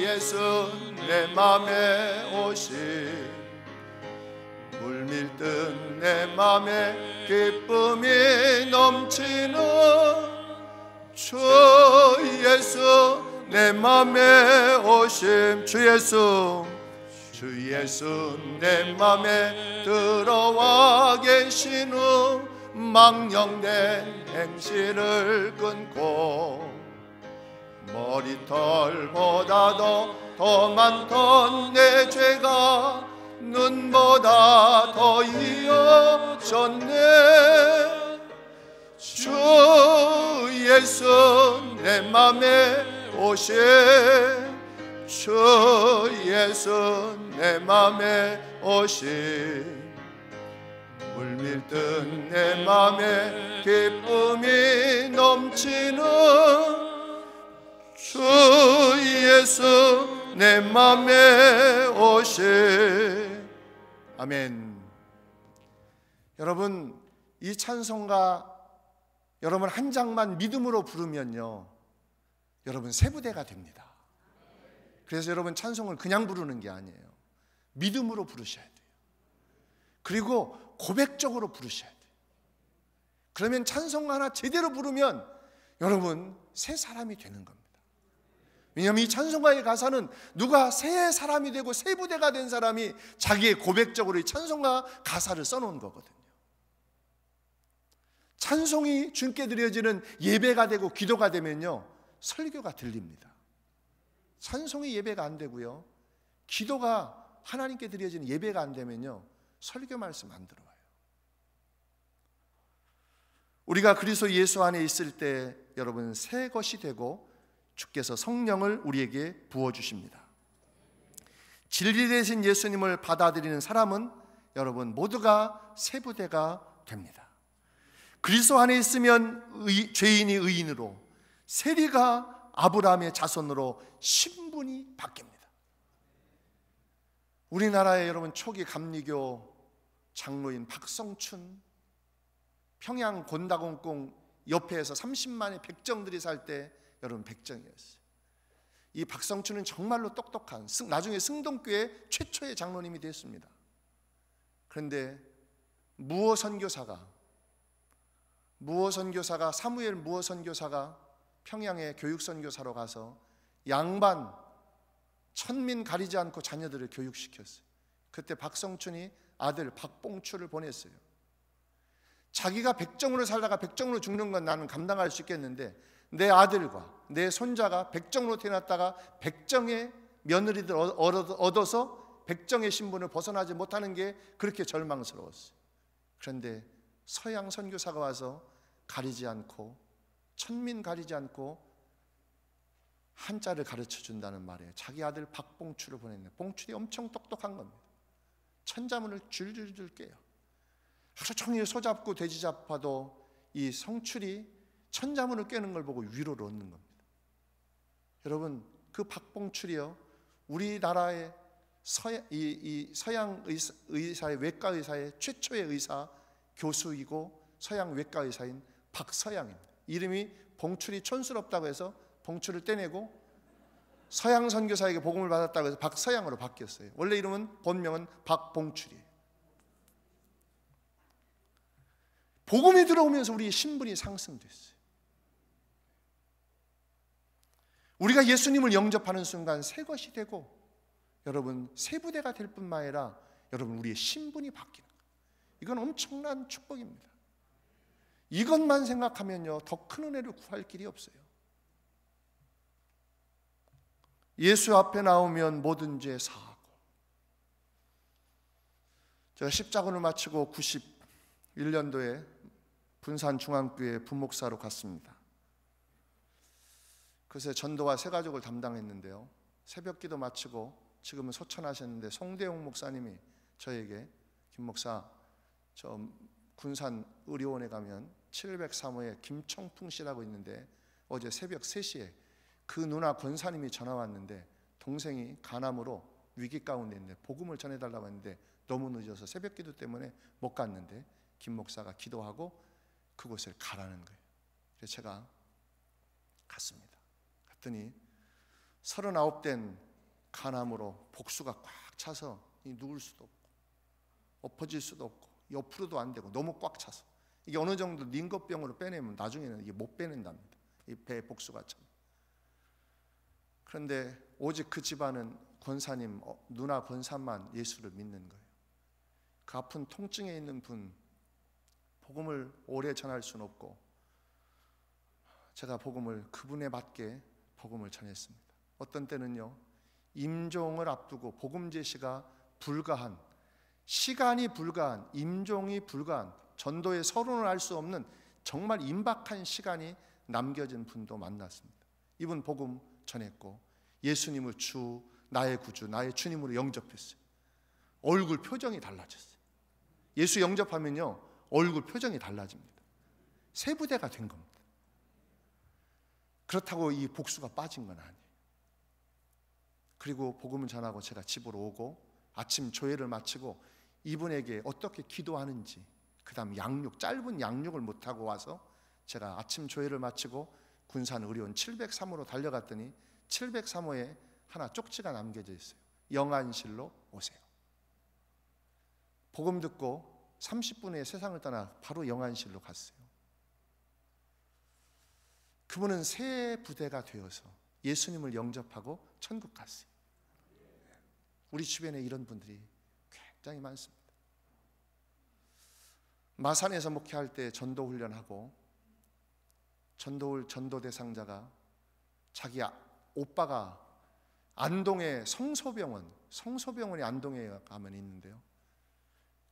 예수 내 맘에 오신 물밀듯 내 맘에 기쁨이 넘치는 주 예수 내 맘에 오심 주 예수 주 예수 내 맘에 들어와 계시는 망령된 행실을 끊고 머리털보다도 더 많던 내 죄가 눈보다 더 이어졌네 주 예수 내 맘에 오신 주 예수 내 맘에 오신 물밀듯 내 맘에 기쁨이 넘치는 주 예수 내 맘에 오시 아멘 여러분 이 찬송가 여러분 한 장만 믿음으로 부르면요 여러분 세부대가 됩니다 그래서 여러분 찬송을 그냥 부르는 게 아니에요 믿음으로 부르셔야 돼요 그리고 고백적으로 부르셔야 돼요 그러면 찬송 하나 제대로 부르면 여러분 새 사람이 되는 겁니다 왜냐하면 이 찬송가의 가사는 누가 새 사람이 되고 새 부대가 된 사람이 자기의 고백적으로 이 찬송가 가사를 써놓은 거거든요. 찬송이 주께 드려지는 예배가 되고 기도가 되면요 설교가 들립니다. 찬송이 예배가 안 되고요 기도가 하나님께 드려지는 예배가 안 되면요 설교 말씀 안 들어와요. 우리가 그리스도 예수 안에 있을 때 여러분 새 것이 되고 주께서 성령을 우리에게 부어 주십니다. 진리 대신 예수님을 받아들이는 사람은 여러분 모두가 세부대가 됩니다. 그리스도 안에 있으면 의, 죄인이 의인으로 세리가 아브라함의 자손으로 신분이 바뀝니다. 우리나라의 여러분 초기 감리교 장로인 박성춘 평양 곤다공궁 옆에서 30만의 백정들이 살때 여러분 백정이었어요. 이 박성춘은 정말로 똑똑한 나중에 승동교회 최초의 장로님이 됐습니다. 그런데 무어 선교사가 무어 선교사가 사무엘 무어 선교사가 평양에 교육 선교사로 가서 양반 천민 가리지 않고 자녀들을 교육시켰어요. 그때 박성춘이 아들 박봉추를 보냈어요. 자기가 백정으로 살다가 백정으로 죽는 건 나는 감당할 수 있겠는데 내 아들과 내 손자가 백정으로 태어났다가 백정의 며느리들 얻어서 백정의 신분을 벗어나지 못하는 게 그렇게 절망스러웠어요. 그런데 서양 선교사가 와서 가리지 않고 천민 가리지 않고 한자를 가르쳐 준다는 말에 자기 아들 박봉추를 보냈네. 봉추이 엄청 똑똑한 겁니다. 천자문을 줄줄줄 깨요. 하루 종일 소잡고 돼지 잡아도 이 성출이 천자문을 깨는 걸 보고 위로를 얻는 겁니다. 여러분, 그 박봉출이요. 우리나라의 서야, 이, 이 서양 의사의 외과 의사의 최초의 의사 교수이고 서양 외과 의사인 박서양입니다. 이름이 봉출이 촌스럽다고 해서 봉출을 떼내고 서양 선교사에게 복음을 받았다고 해서 박서양으로 바뀌었어요. 원래 이름은 본명은 박봉출이에요. 복음이 들어오면서 우리 신분이 상승됐어요. 우리가 예수님을 영접하는 순간 새 것이 되고 여러분 새 부대가 될 뿐만 아니라 여러분 우리의 신분이 바뀌는 것. 이건 엄청난 축복입니다. 이것만 생각하면요 더 큰 은혜를 구할 길이 없어요. 예수 앞에 나오면 모든 죄 사하고 제가 십자군을 마치고 91년도에 분산 중앙교회 분목사로 갔습니다. 그래서 전도와 새가족을 담당했는데요. 새벽기도 마치고 지금은 소천하셨는데 송대용 목사님이 저에게 김 목사 저 군산 의료원에 가면 703호에 김청풍 씨라고 있는데 어제 새벽 3시에 그 누나 권사님이 전화 왔는데 동생이 간암으로 위기 가운데 있는데 복음을 전해달라고 했는데 너무 늦어서 새벽 기도 때문에 못 갔는데 김 목사가 기도하고 그곳을 가라는 거예요. 그래서 제가 갔습니다. 갔더니 서른아홉 된 간암으로 복수가 꽉 차서 누울 수도 없고 엎어질 수도 없고 옆으로도 안 되고 너무 꽉 차서 이게 어느 정도 링거병으로 빼내면 나중에는 이게 못 빼낸답니다. 이배의 복수가 참. 그런데 오직 그 집안은 권사님 어, 누나 권사만 예수를 믿는 거예요. 그 아픈 통증에 있는 분 복음을 오래 전할 수는 없고 제가 복음을 그분에 맞게 복음을 전했습니다. 어떤 때는요, 임종을 앞두고 복음 제시가 불가한, 시간이 불가한, 임종이 불가한, 전도의 서론을 알 수 없는 정말 임박한 시간이 남겨진 분도 만났습니다. 이분 복음 전했고 예수님을 주 나의 구주 나의 주님으로 영접했어요. 얼굴 표정이 달라졌어요. 예수 영접하면요 얼굴 표정이 달라집니다. 세부대가 된 겁니다. 그렇다고 이 복수가 빠진 건 아니에요. 그리고 복음을 전하고 제가 집으로 오고 아침 조회를 마치고 이분에게 어떻게 기도하는지 그다음 양육 짧은 양육을 못 하고 와서 제가 아침 조회를 마치고 군산 의료원 703호로 달려갔더니 703호에 하나 쪽지가 남겨져 있어요. 영안실로 오세요. 복음 듣고 30분에 세상을 떠나 바로 영안실로 갔어요. 그분은 새 부대가 되어서 예수님을 영접하고 천국 갔어요. 우리 주변에 이런 분들이 굉장히 많습니다. 마산에서 목회할 때 전도 훈련하고 전도 전도 대상자가 자기 아, 오빠가 안동의 성소병원 성소병원이 안동에 가면 있는데요.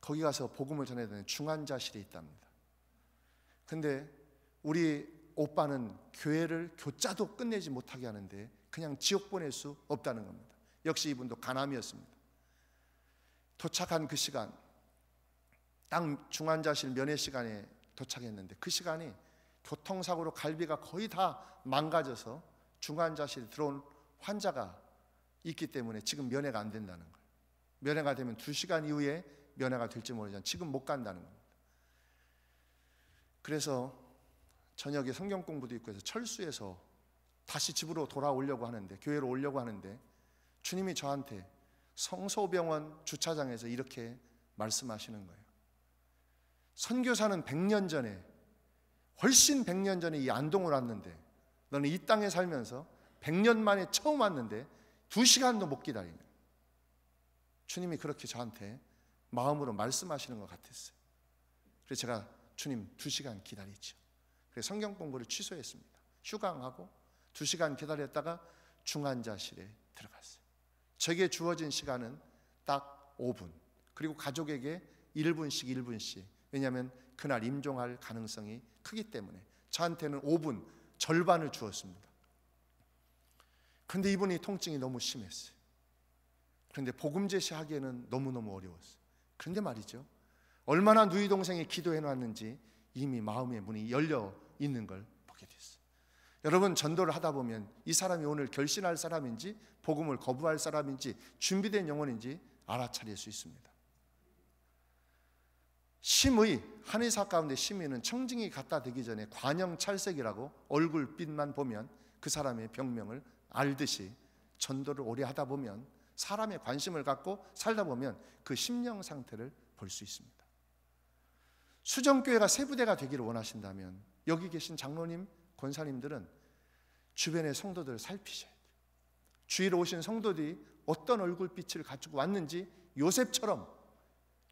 거기 가서 복음을 전해야 되는 중환자실이 있답니다. 근데 우리 오빠는 교회를 교자도 끝내지 못하게 하는데 그냥 지옥 보낼 수 없다는 겁니다. 역시 이분도 가남이었습니다. 도착한 그 시간, 땅 중환자실 면회 시간에 도착했는데 그 시간이 교통사고로 갈비가 거의 다 망가져서 중환자실 들어온 환자가 있기 때문에 지금 면회가 안 된다는 거예요. 면회가 되면 2시간 이후에 면회가 될지 모르지만 지금 못 간다는 겁니다. 그래서 저녁에 성경 공부도 있고 해서 철수해서 다시 집으로 돌아오려고 하는데 교회로 오려고 하는데 주님이 저한테 성소병원 주차장에서 이렇게 말씀하시는 거예요. 선교사는 100년 전에 훨씬 100년 전에 이 안동을 왔는데 너는 이 땅에 살면서 100년 만에 처음 왔는데 2시간도 못 기다리는 주님이 그렇게 저한테 마음으로 말씀하시는 것 같았어요. 그래서 제가 주님 2시간 기다리죠. 그래서 성경 공부를 취소했습니다. 휴강하고 두 시간 기다렸다가 중환자실에 들어갔어요. 제게 주어진 시간은 딱 5분. 그리고 가족에게 1분씩 1분씩. 왜냐하면 그날 임종할 가능성이 크기 때문에 저한테는 5분 절반을 주었습니다. 근데 이분이 통증이 너무 심했어요. 그런데 복음 제시하기에는 너무너무 어려웠어요. 그런데 말이죠. 얼마나 누이 동생이 기도해 놨는지 이미 마음의 문이 열려 있는 걸 보게 됐어요. 여러분 전도를 하다 보면 이 사람이 오늘 결신할 사람인지 복음을 거부할 사람인지 준비된 영혼인지 알아차릴 수 있습니다. 심의 한의사 가운데 심의는 청증이 갖다 되기 전에 관형 찰색이라고 얼굴빛만 보면 그 사람의 병명을 알듯이 전도를 오래 하다 보면 사람의 관심을 갖고 살다 보면 그 심령 상태를 볼 수 있습니다. 수정교회가 세부대가 되기를 원하신다면 여기 계신 장로님, 권사님들은 주변의 성도들을 살피셔야 돼요. 주위로 오신 성도들이 어떤 얼굴빛을 가지고 왔는지 요셉처럼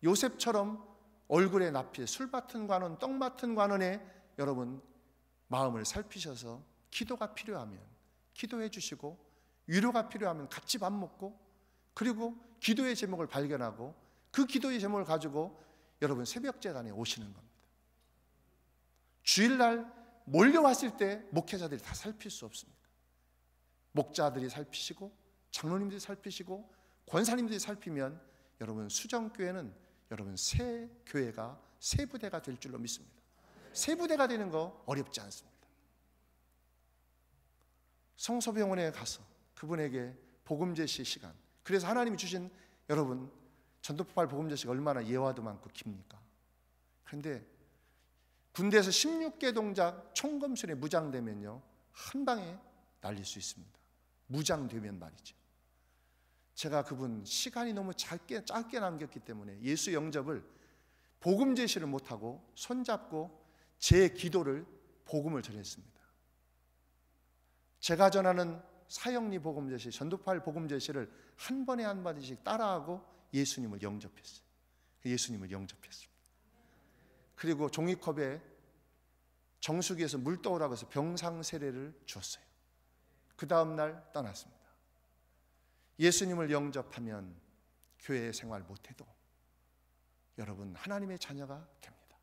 요셉처럼 얼굴의 납필 술 맡은 관원, 떡 맡은 관원에 여러분 마음을 살피셔서 기도가 필요하면 기도해 주시고 위로가 필요하면 같이 밥 먹고 그리고 기도의 제목을 발견하고 그 기도의 제목을 가지고 여러분 새벽 재단에 오시는 겁니다. 주일날 몰려왔을 때 목회자들이 다 살필 수 없습니다. 목자들이 살피시고 장로님들이 살피시고 권사님들이 살피면 여러분 수정교회는 여러분 새 교회가 새 부대가 될 줄로 믿습니다. 새 부대가 되는 거 어렵지 않습니다. 성소병원에 가서 그분에게 복음 제시 시간. 그래서 하나님이 주신 여러분 전도포발 복음 제시가 얼마나 예화도 많고 깁니까? 그런데 군대에서 16개 동작 총검술에 무장되면요. 한 방에 날릴 수 있습니다. 무장되면 말이죠. 제가 그분 시간이 너무 짧게, 짧게 남겼기 때문에 예수 영접을 복음 제시를 못하고 손잡고 제 기도를 복음을 전했습니다. 제가 전하는 사형리 복음 제시, 전두팔 복음 제시를 한 번에 한마씩 따라하고 예수님을 영접했어요. 그 예수님을 영접했습니다. 그리고 종이컵에 정수기에서 물 떠오라고 해서 병상 세례를 주었어요. 그 다음날 떠났습니다. 예수님을 영접하면 교회 생활 못해도 여러분 하나님의 자녀가 됩니다.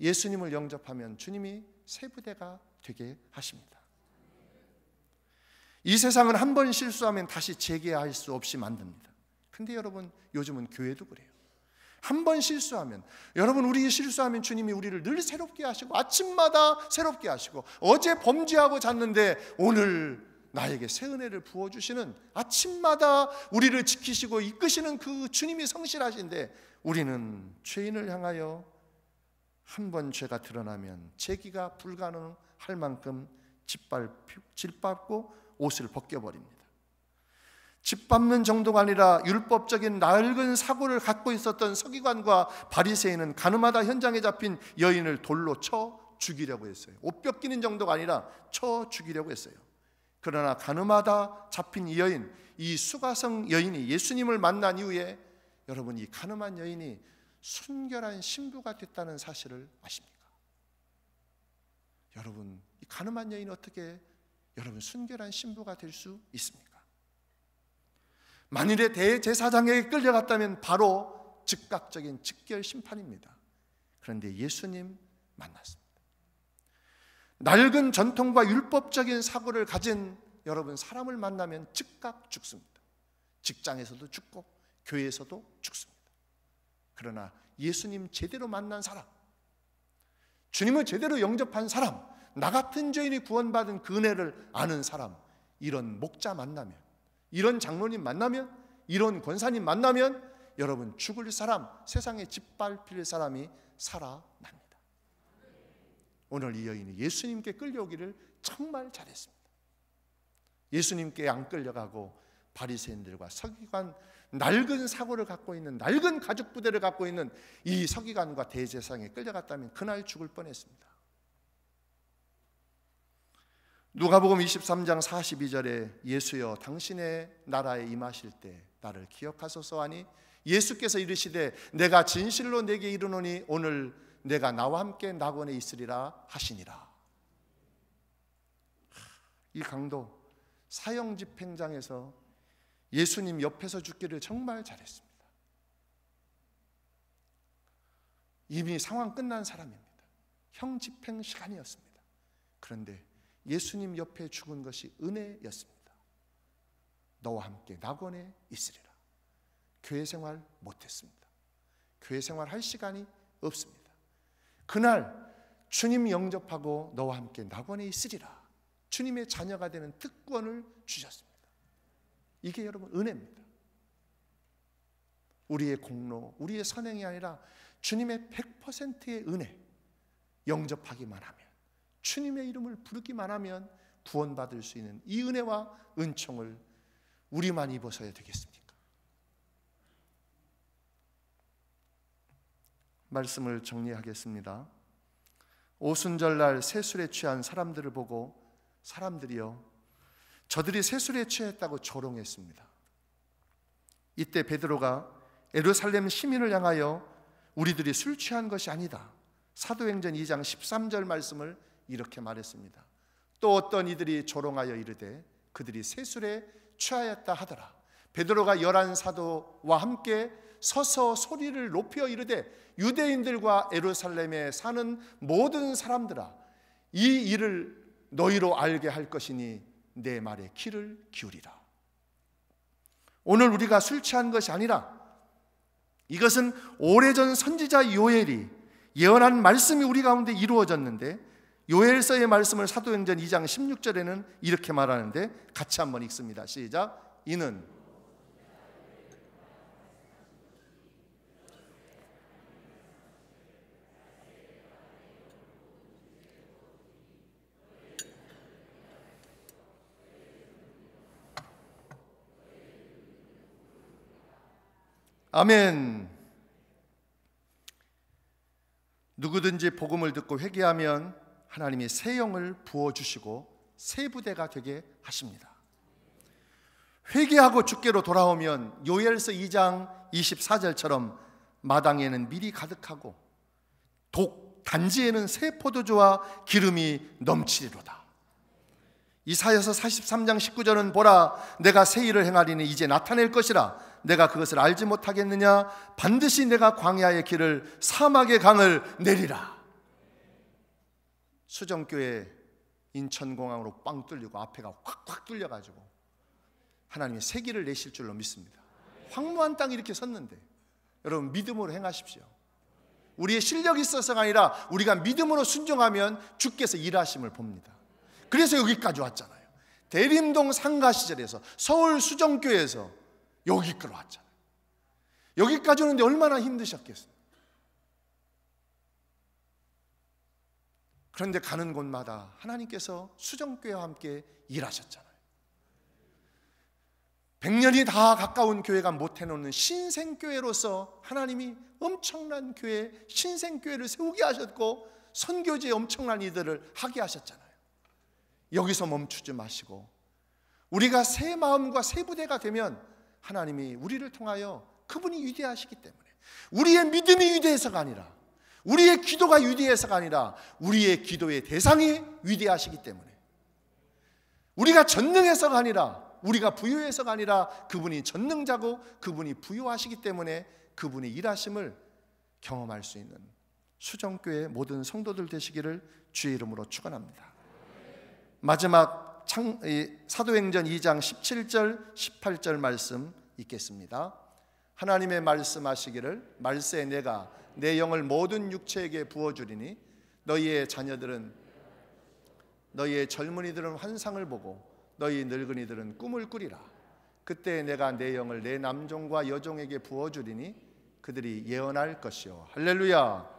예수님을 영접하면 주님이 세부대가 되게 하십니다. 이 세상은 한 번 실수하면 다시 재개할 수 없이 만듭니다. 근데 여러분 요즘은 교회도 그래요. 한번 실수하면 여러분 우리 실수하면 주님이 우리를 늘 새롭게 하시고 아침마다 새롭게 하시고 어제 범죄하고 잤는데 오늘 나에게 새 은혜를 부어 주시는 아침마다 우리를 지키시고 이끄시는 그 주님이 성실하신데 우리는 죄인을 향하여 한 번 죄가 드러나면 제기가 불가능할 만큼 짓밟고 옷을 벗겨버립니다. 집밟는 정도가 아니라 율법적인 낡은 사고를 갖고 있었던 서기관과 바리새인은 가늠하다 현장에 잡힌 여인을 돌로 쳐 죽이려고 했어요. 옷 뺏기는 정도가 아니라 쳐 죽이려고 했어요. 그러나 가늠하다 잡힌 이 여인, 이 수가성 여인이 예수님을 만난 이후에 여러분 이 가늠한 여인이 순결한 신부가 됐다는 사실을 아십니까? 여러분 이 가늠한 여인 어떻게 여러분 순결한 신부가 될 수 있습니까? 만일에 대제사장에게 끌려갔다면 바로 즉각적인 즉결 심판입니다. 그런데 예수님 만났습니다. 낡은 전통과 율법적인 사고를 가진 여러분 사람을 만나면 즉각 죽습니다. 직장에서도 죽고 교회에서도 죽습니다. 그러나 예수님 제대로 만난 사람, 주님을 제대로 영접한 사람, 나 같은 죄인이 구원받은 그네를 아는 사람, 이런 목자 만나면 이런 장로님 만나면 이런 권사님 만나면 여러분 죽을 사람 세상에 짓밟힐 사람이 살아납니다. 오늘 이 여인이 예수님께 끌려오기를 정말 잘했습니다. 예수님께 안 끌려가고 바리새인들과 서기관 낡은 사고를 갖고 있는 낡은 가죽 부대를 갖고 있는 이 서기관과 대제사에 끌려갔다면 그날 죽을 뻔했습니다. 누가복음 23장 42절에 예수여 당신의 나라에 임하실 때 나를 기억하소서 하니 예수께서 이르시되 내가 진실로 내게 이르노니 오늘 내가 나와 함께 낙원에 있으리라 하시니라. 이 강도 사형 집행장에서 예수님 옆에서 죽기를 정말 잘했습니다. 이미 상황 끝난 사람입니다. 형 집행 시간이었습니다. 그런데 예수님 옆에 죽은 것이 은혜였습니다. 너와 함께 낙원에 있으리라. 교회 생활 못했습니다. 교회 생활 할 시간이 없습니다. 그날 주님 영접하고 너와 함께 낙원에 있으리라. 주님의 자녀가 되는 특권을 주셨습니다. 이게 여러분 은혜입니다. 우리의 공로, 우리의 선행이 아니라 주님의 100%의 은혜 영접하기만 하면 주님의 이름을 부르기만 하면 구원받을 수 있는 이 은혜와 은총을 우리만 입어서야 되겠습니까? 말씀을 정리하겠습니다. 오순절날 세술에 취한 사람들을 보고 사람들이요. 저들이 세술에 취했다고 조롱했습니다. 이때 베드로가 에루살렘 시민을 향하여 우리들이 술 취한 것이 아니다. 사도행전 2장 13절 말씀을 이렇게 말했습니다. 또 어떤 이들이 조롱하여 이르되 그들이 세술에 취하였다 하더라. 베드로가 열한 사도와 함께 서서 소리를 높여 이르되 유대인들과 에루살렘에 사는 모든 사람들아 이 일을 너희로 알게 할 것이니 내 말에 귀를 기울이라. 오늘 우리가 술 취한 것이 아니라 이것은 오래전 선지자 요엘이 예언한 말씀이 우리 가운데 이루어졌는데 요엘서의 말씀을 사도행전 2장 16절에는 이렇게 말하는데 같이 한번 읽습니다. 시작. 이는 아멘. 누구든지 복음을 듣고 회개하면 하나님이 새 영을 부어 주시고 새 부대가 되게 하십니다. 회개하고 주께로 돌아오면 요엘서 2장 24절처럼 마당에는 밀이 가득하고 독 단지에는 새 포도주와 기름이 넘치리로다. 이사여서 43장 19절은 보라 내가 새 일을 행하리니 이제 나타낼 것이라 내가 그것을 알지 못하겠느냐 반드시 내가 광야의 길을 사막의 강을 내리라. 수정교회 인천공항으로 빵 뚫리고 앞에가 확확 뚫려가지고 하나님이 세기를 내실 줄로 믿습니다. 황무한 땅 이렇게 섰는데 여러분 믿음으로 행하십시오. 우리의 실력이 있어서가 아니라 우리가 믿음으로 순종하면 주께서 일하심을 봅니다. 그래서 여기까지 왔잖아요. 대림동 상가 시절에서 서울 수정교회에서 여기까지 왔잖아요. 여기까지 오는데 얼마나 힘드셨겠어요. 그런데 가는 곳마다 하나님께서 수정교회와 함께 일하셨잖아요. 100년이 다 가까운 교회가 못 해놓는 신생교회로서 하나님이 엄청난 교회, 신생교회를 세우게 하셨고 선교지에 엄청난 이들을 하게 하셨잖아요. 여기서 멈추지 마시고 우리가 새 마음과 새 부대가 되면 하나님이 우리를 통하여 그분이 위대하시기 때문에 우리의 믿음이 위대해서가 아니라 우리의 기도가 위대해서가 아니라 우리의 기도의 대상이 위대하시기 때문에 우리가 전능해서가 아니라 우리가 부유해서가 아니라 그분이 전능자고 그분이 부유하시기 때문에 그분이 일하심을 경험할 수 있는 수정교회 모든 성도들 되시기를 주의 이름으로 축원합니다. 마지막 창, 사도행전 2장 17절 18절 말씀 읽겠습니다. 하나님의 말씀하시기를 말세 내가 내 영을 모든 육체에게 부어주리니 너희의 자녀들은 너희의 젊은이들은 환상을 보고 너희 늙은이들은 꿈을 꾸리라 그때 내가 내 영을 내 남종과 여종에게 부어주리니 그들이 예언할 것이요 할렐루야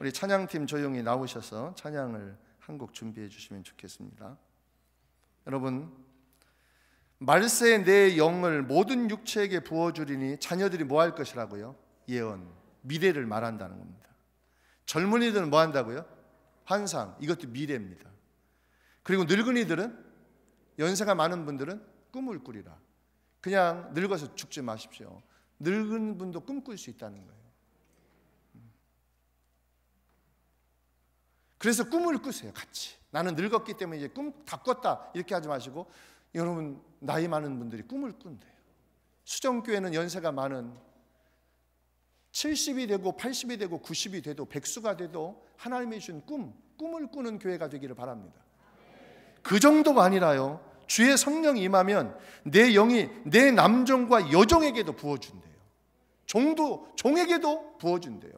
우리 찬양팀 조용히 나오셔서 찬양을 한 곡 준비해 주시면 좋겠습니다 여러분 말세 내 영을 모든 육체에게 부어주리니 자녀들이 뭐 할 것이라고요? 예언 미래를 말한다는 겁니다. 젊은이들은 뭐 한다고요? 환상. 이것도 미래입니다. 그리고 늙은이들은 연세가 많은 분들은 꿈을 꾸리라. 그냥 늙어서 죽지 마십시오. 늙은 분도 꿈꿀 수 있다는 거예요. 그래서 꿈을 꾸세요, 같이. 나는 늙었기 때문에 이제 꿈 다 꿨다. 이렇게 하지 마시고 여러분 나이 많은 분들이 꿈을 꾼대요. 수정교회는 연세가 많은 70이 되고 80이 되고 90이 돼도 백수가 돼도 하나님이 준 꿈, 꿈을 꾸는 교회가 되기를 바랍니다. 그 정도가 아니라요. 주의 성령이 임하면 내 영이 내 남종과 여종에게도 부어준대요. 종도 종에게도 부어준대요.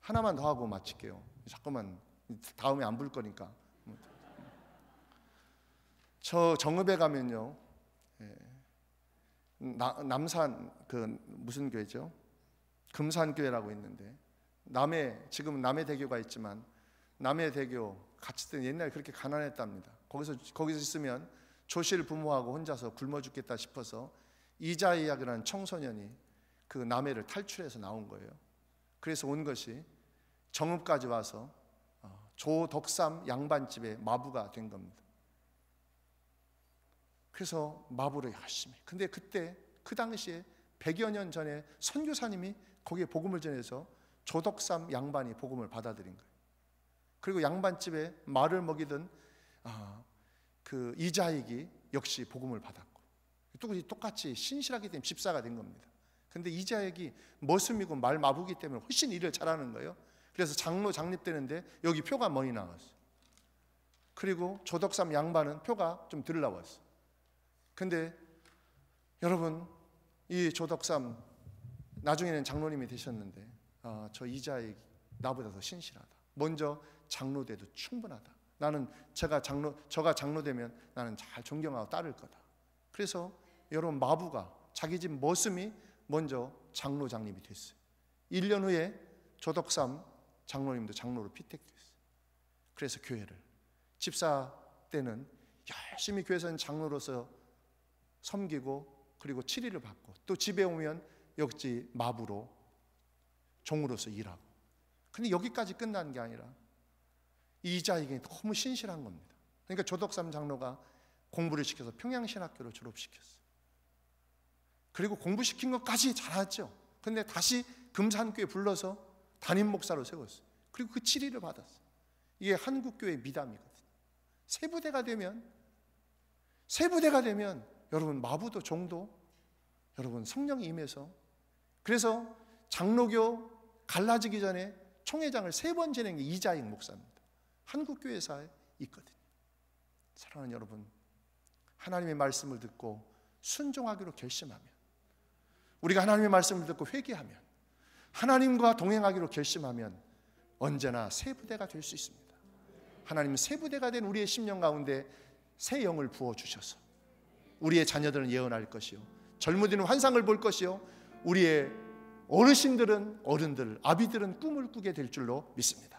하나만 더 하고 마칠게요. 자꾸만 다음에 안 불 거니까. 저 정읍에 가면요. 나, 남산 그 무슨 교회죠? 금산교회라고 있는데 남해 지금 남해 대교가 있지만 남해 대교 같이 때 옛날 그렇게 가난했답니다. 거기서 거기서 있으면 조실 부모하고 혼자서 굶어 죽겠다 싶어서 이자이약이라는 청소년이 그 남해를 탈출해서 나온 거예요. 그래서 온 것이 정읍까지 와서 어, 조덕삼 양반집의 마부가 된 겁니다. 그래서 마부르의 하심이. 근데 그때 그 당시에 100여 년 전에 선교사님이 거기에 복음을 전해서 조덕삼 양반이 복음을 받아들인 거예요. 그리고 양반집에 말을 먹이던 아, 그 이자익이 역시 복음을 받았고 똑같이 신실하기 때문에 집사가 된 겁니다. 근데 이자익이 머슴이고 말 마부기 때문에 훨씬 일을 잘하는 거예요. 그래서 장로 장립되는데 여기 표가 많이 나왔어요. 그리고 조덕삼 양반은 표가 좀 덜 나왔어요. 근데 여러분 이 조덕삼 나중에는 장로님이 되셨는데 아, 저 이자의 나보다 더 신실하다. 먼저 장로 돼도 충분하다. 나는 제가 장로 저가 장로 되면 나는 잘 존경하고 따를 거다. 그래서 여러분 마부가 자기 집 머슴이 먼저 장로 장님이 됐어요. 1년 후에 조덕삼 장로님도 장로로 피택됐어요. 그래서 교회를 집사 때는 열심히 교회에서는 장로로서 섬기고 그리고 치리를 받고 또 집에 오면 역지 마부로 종으로서 일하고 근데 여기까지 끝난 게 아니라 이자에게 너무 신실한 겁니다. 그러니까 조덕삼 장로가 공부를 시켜서 평양신학교를 졸업시켰어요. 그리고 공부시킨 것까지 잘하죠. 근데 다시 금산교에 불러서 담임 목사로 세웠어요. 그리고 그 7위를 받았어요. 이게 한국교회 미담이거든요. 세부대가 되면, 세부대가 되면 여러분 마부도 종도 여러분 성령이 임해서 그래서 장로교 갈라지기 전에 총회장을 세 번 지낸 게 이자익 목사입니다. 한국교회사에 있거든요. 사랑하는 여러분, 하나님의 말씀을 듣고 순종하기로 결심하면, 우리가 하나님의 말씀을 듣고 회개하면, 하나님과 동행하기로 결심하면 언제나 새 부대가 될 수 있습니다. 하나님은 새 부대가 된 우리의 심령 가운데 새 영을 부어 주셔서 우리의 자녀들은 예언할 것이요. 젊은이는 환상을 볼 것이요. 우리의 어르신들은 어른들, 아비들은 꿈을 꾸게 될 줄로 믿습니다.